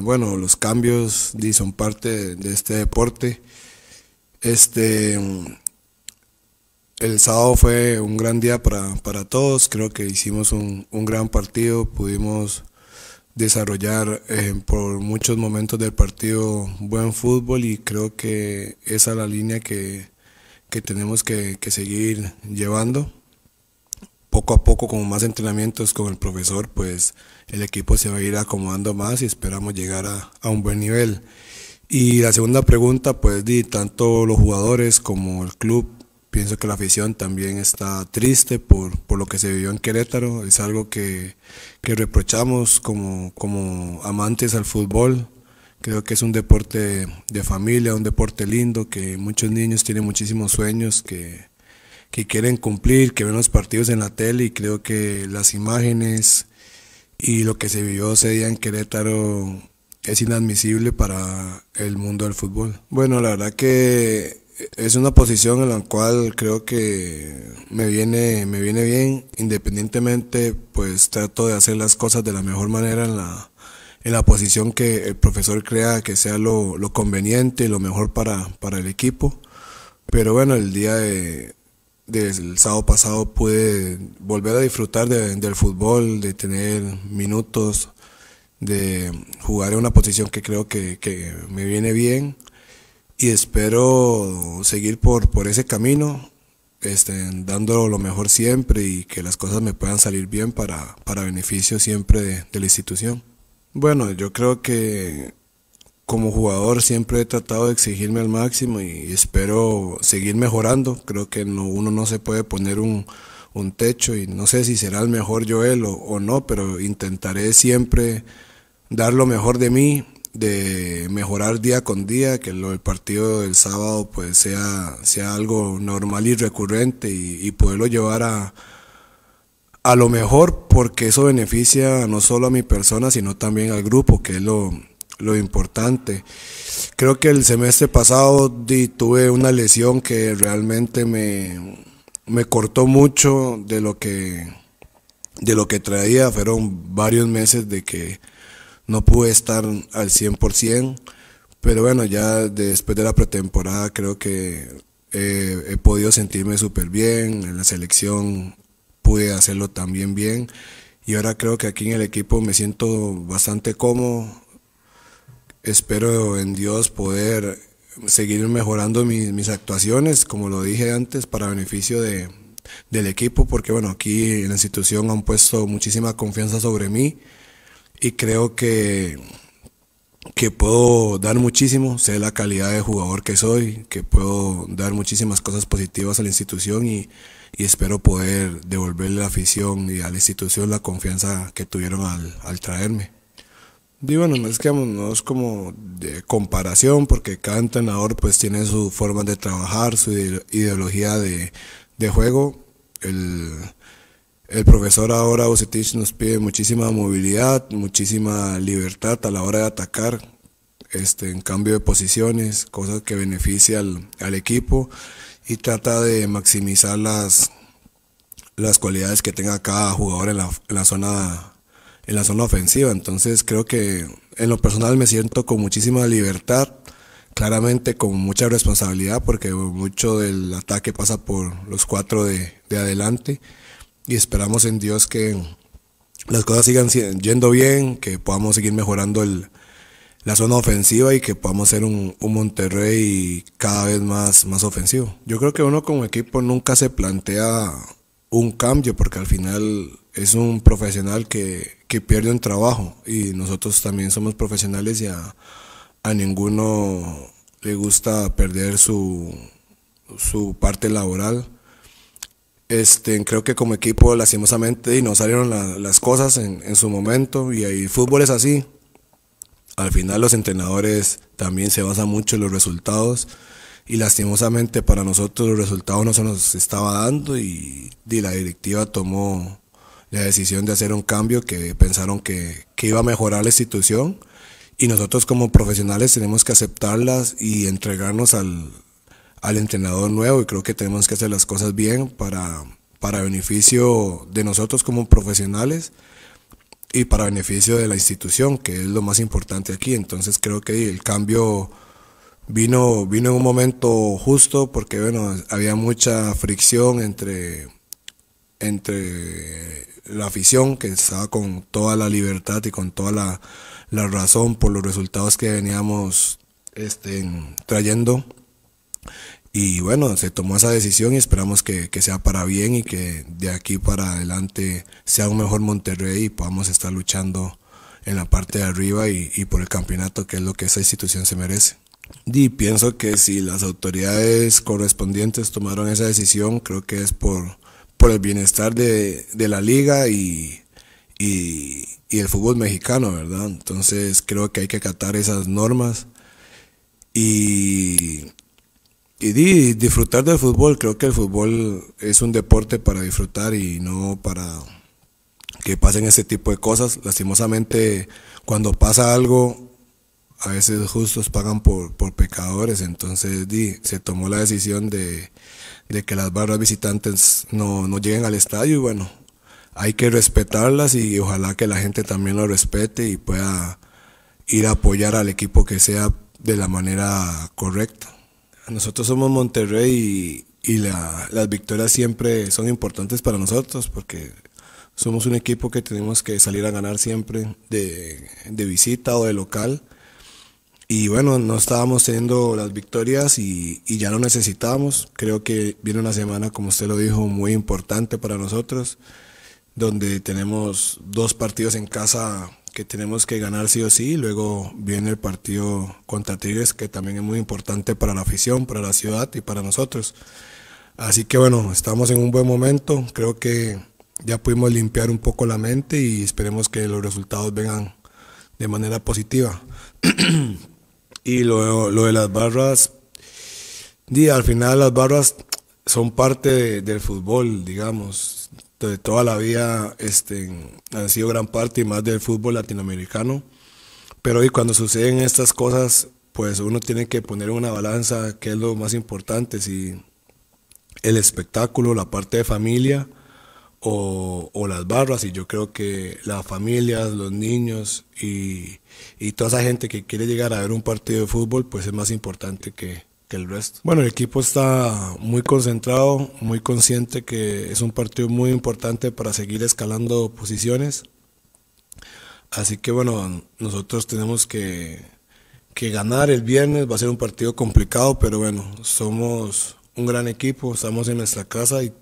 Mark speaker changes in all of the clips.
Speaker 1: bueno, los cambios son parte de este deporte. Este, mm, el sábado fue un gran día para, todos, creo que hicimos un, gran partido, pudimos desarrollar eh, por muchos momentos del partido buen fútbol y creo que esa es la línea que, tenemos que, que, seguir llevando. Poco a poco, con más entrenamientos con el profesor, pues el equipo se va a ir acomodando más y esperamos llegar a, un buen nivel. Y la segunda pregunta, pues di, tanto los jugadores como el club, pienso que la afición también está triste por, lo que se vivió en Querétaro, es algo que, reprochamos como, como amantes al fútbol. Creo que es un deporte de familia, un deporte lindo, que muchos niños tienen muchísimos sueños que, que quieren cumplir, que ven los partidos en la tele y creo que las imágenes, y lo que se vivió ese día en Querétaro es inadmisible para el mundo del fútbol. Bueno, la verdad que es una posición en la cual creo que me viene, me viene bien, independientemente pues trato de hacer las cosas de la mejor manera en la, en la posición que el profesor crea que sea lo, lo conveniente y lo mejor para, para el equipo. Pero bueno, el día de, del sábado pasado pude volver a disfrutar del fútbol, de tener minutos, de jugar en una posición que creo que, que me viene bien y espero seguir por, por ese camino, este, dando lo mejor siempre y que las cosas me puedan salir bien para, para beneficio siempre de la institución. Bueno, yo creo que como jugador siempre he tratado de exigirme al máximo y espero seguir mejorando. Creo que uno no se puede poner un, techo y no sé si será el mejor Joel o, no, pero intentaré siempre dar lo mejor de mí, de mejorar día con día, que lo partido del sábado pues sea, sea algo normal y recurrente y, poderlo llevar a, a lo mejor porque eso beneficia no solo a mi persona, sino también al grupo, que es lo, lo importante. Creo que el semestre pasado tuve una lesión que realmente me, me cortó mucho de lo que de lo que traía. Fueron varios meses de que no pude estar al 100%, pero bueno, ya después de la pretemporada creo que eh, he podido sentirme súper bien, en la selección pude hacerlo también bien y ahora creo que aquí en el equipo me siento bastante cómodo, Espero en Dios poder seguir mejorando mis, actuaciones, como lo dije antes, para beneficio de, del equipo, porque bueno, aquí en la institución han puesto muchísima confianza sobre mí y creo que, que puedo dar muchísimo, sé la calidad de jugador que soy, que puedo dar muchísimas cosas positivas a la institución y, espero poder devolverle a la afición y a la institución la confianza que tuvieron al traerme que no es como de comparación, porque cada entrenador pues tiene su forma de trabajar, su ideología de, juego. El, profesor ahora, Ocetich, nos pide muchísima movilidad, muchísima libertad a la hora de atacar, este, en cambio de posiciones, cosas que beneficia al, equipo y trata de maximizar las, las cualidades que tenga cada jugador en la, en la zona en la zona ofensiva. Entonces creo que en lo personal me siento con muchísima libertad, claramente con mucha responsabilidad, porque mucho del ataque pasa por los cuatro de, de adelante y esperamos en Dios que las cosas sigan yendo bien, que podamos seguir mejorando el, la zona ofensiva y que podamos ser un, Monterrey cada vez más, más ofensivo. Yo creo que uno como equipo nunca se plantea un cambio porque al final es un profesional que, pierde un trabajo y nosotros también somos profesionales y a, ninguno le gusta perder su, su parte laboral. Este, creo que como equipo lastimosamente y no salieron las cosas en, su momento y ahí fútbol es así. Al final los entrenadores también se basan mucho en los resultados y lastimosamente para nosotros los resultados no se nos estaba dando y, y la directiva tomó la decisión de hacer un cambio que pensaron que, que iba a mejorar la institución y nosotros como profesionales tenemos que aceptarlas y entregarnos al, al entrenador nuevo y creo que tenemos que hacer las cosas bien para, para beneficio de nosotros como profesionales y para beneficio de la institución, que es lo más importante aquí. Entonces creo que el cambio vino, vino en un momento justo porque bueno, había mucha fricción entre entre la afición que estaba con toda la libertad y con toda la, la razón por los resultados que veníamos este, trayendo. Y bueno, se tomó esa decisión y esperamos que, que, sea para bien y que de aquí para adelante sea un mejor Monterrey y podamos estar luchando en la parte de arriba y, y por el campeonato, que es lo que esa institución se merece. Y pienso que si las autoridades correspondientes tomaron esa decisión, creo que es por, por el bienestar de, la liga y, el fútbol mexicano, ¿verdad? Entonces creo que hay que acatar esas normas y, disfrutar del fútbol. Creo que el fútbol es un deporte para disfrutar y no para que pasen ese tipo de cosas. Lastimosamente, cuando pasa algo a veces justos pagan por, por pecadores, entonces se tomó la decisión de, que las barras visitantes no, lleguen al estadio y bueno, hay que respetarlas y ojalá que la gente también lo respete y pueda ir a apoyar al equipo que sea de la manera correcta. Nosotros somos Monterrey y, las victorias siempre son importantes para nosotros porque somos un equipo que tenemos que salir a ganar siempre de, de visita o de local y bueno, no estábamos teniendo las victorias y, ya lo necesitábamos. Creo que viene una semana, como usted lo dijo, muy importante para nosotros, donde tenemos dos partidos en casa que tenemos que ganar sí o sí. Luego viene el partido contra Tigres, que también es muy importante para la afición, para la ciudad y para nosotros. Así que bueno, estamos en un buen momento. Creo que ya pudimos limpiar un poco la mente y esperemos que los resultados vengan de manera positiva. Y lo, de las barras, al final las barras son parte del fútbol, digamos. De toda la vida este, han sido gran parte y más del fútbol latinoamericano. Pero hoy cuando suceden estas cosas, pues uno tiene que poner una balanza, que es lo más importante, si el espectáculo, la parte de familia o, las barras y yo creo que las familias, los niños y, toda esa gente que quiere llegar a ver un partido de fútbol pues es más importante que, el resto. Bueno, el equipo está muy concentrado, muy consciente que es un partido muy importante para seguir escalando posiciones. Así que bueno, nosotros tenemos que, que ganar el viernes, va a ser un partido complicado, pero bueno, somos un gran equipo, estamos en nuestra casa y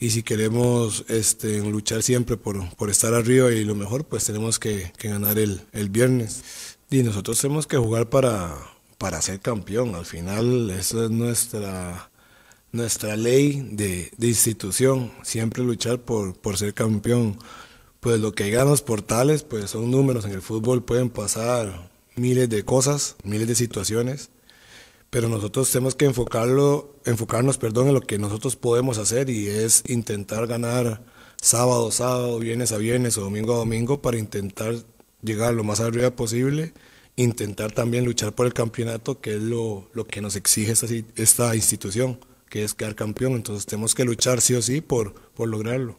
Speaker 1: y si queremos este, luchar siempre por, estar arriba y lo mejor, pues tenemos que, ganar el, viernes. Y nosotros tenemos que jugar para, ser campeón. Al final, esa es nuestra, ley de, institución. Siempre luchar por, ser campeón. Pues lo que ganas los portales, pues son números. En el fútbol pueden pasar miles de cosas, miles de situaciones pero nosotros tenemos que enfocarlo, enfocarnos perdón, en lo que nosotros podemos hacer y es intentar ganar sábado sábado, viernes a viernes o domingo a domingo para intentar llegar lo más arriba posible, intentar también luchar por el campeonato, que es lo, lo que nos exige esta, institución, que es quedar campeón. Entonces tenemos que luchar sí o sí por, por lograrlo.